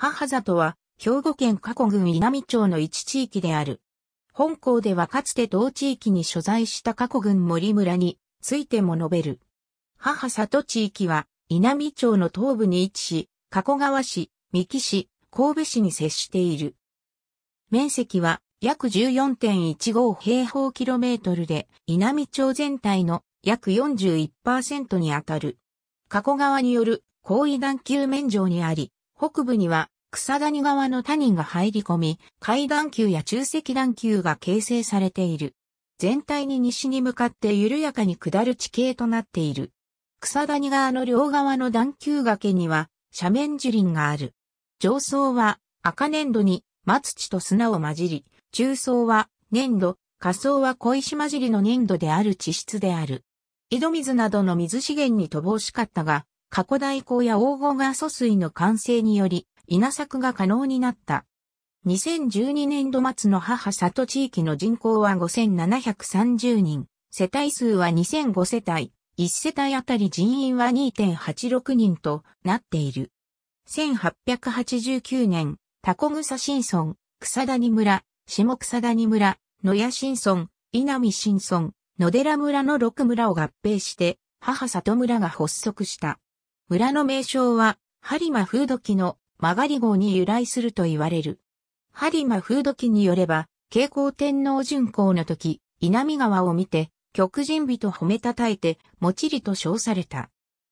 母里は、兵庫県加古郡稲美町の一地域である。本校ではかつて同地域に所在した加古郡森村についても述べる。母里地域は、稲美町の東部に位置し、加古川市、三木市、神戸市に接している。面積は約14.15平方キロメートルで、稲美町全体の約41%にあたる。加古川による高位段級免除にあり、北部には草谷川の谷が入り込み、階段級や中石段級が形成されている。全体に西に向かって緩やかに下る地形となっている。草谷川の両側の段級崖には斜面樹林がある。上層は赤粘土に松地と砂を混じり、中層は粘土、下層は小石混じりの粘土である地質である。井戸水などの水資源に乏しかったが、過去大光や黄金が疎水の完成により、稲作が可能になった。2012年度末の母里地域の人口は5730人、世帯数は2005世帯、1世帯あたり人員は2.86人となっている。1889年、タコグサ新村、草谷村、下草谷村、野谷新村、稲見新村、野寺村の6村を合併して、母里村が発足した。村の名称は、ハリマ風土記の曲がり号に由来すると言われる。ハリマ風土記によれば、慶光天皇巡行の時、稲見川を見て、極人美と褒めたたえて、もちりと称された。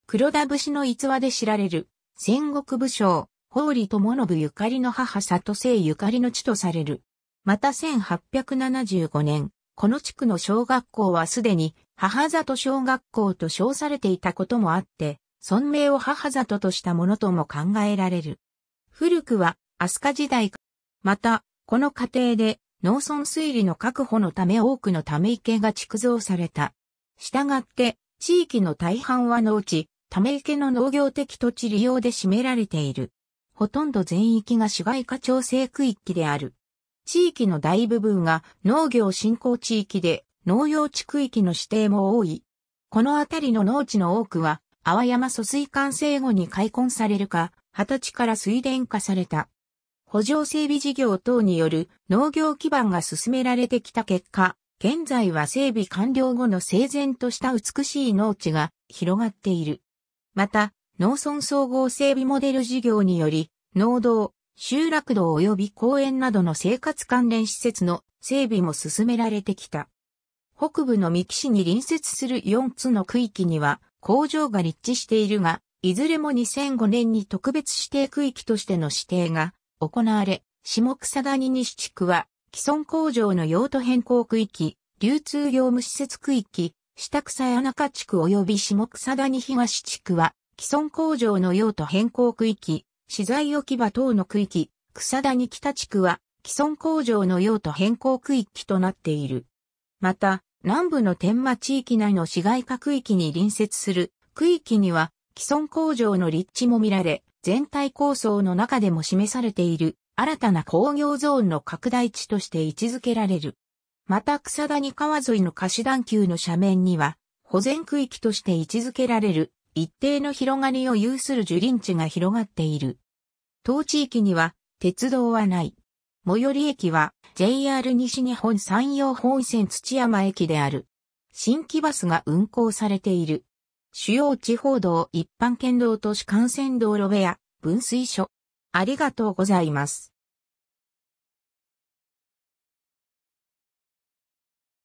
黒田節の逸話で知られる、戦国武将、法理友信ゆかりの母里生ゆかりの地とされる。また1875年、この地区の小学校はすでに母里小学校と称されていたこともあって、尊名を母里としたものとも考えられる。古くは、飛鳥時代また、この過程で、農村推理の確保のため多くのため池が築造された。したがって、地域の大半は農地、ため池の農業的土地利用で占められている。ほとんど全域が市街化調整区域である。地域の大部分が農業振興地域で農用地区域の指定も多い。この辺りの農地の多くは淡山疎水管制後に開墾されるか、二十歳から水田化された。補助整備事業等による農業基盤が進められてきた結果、現在は整備完了後の整然とした美しい農地が広がっている。また、農村総合整備モデル事業により、農道、集落道及び公園などの生活関連施設の整備も進められてきた。北部の三木市に隣接する4つの区域には、工場が立地しているが、いずれも2005年に特別指定区域としての指定が行われ、下草谷西地区は既存工場の用途変更区域、流通業務施設区域、下草谷中地区及び下草谷東地区は既存工場の用途変更区域、資材置き場等の区域、草谷北地区は既存工場の用途変更区域となっている。また、南部の天満地域内の市街化区域に隣接する区域には既存工場の立地も見られ、全体構想の中でも示されている新たな工業ゾーンの拡大地として位置づけられる。また草谷川沿いの貸し段丘の斜面には、保全区域として位置づけられる一定の広がりを有する樹林地が広がっている。当地域には鉄道はない。最寄り駅は JR 西日本山陽本線土山駅である。新規バスが運行されている。主要地方道一般県道都市幹線道路ウェア分水所。ありがとうございます。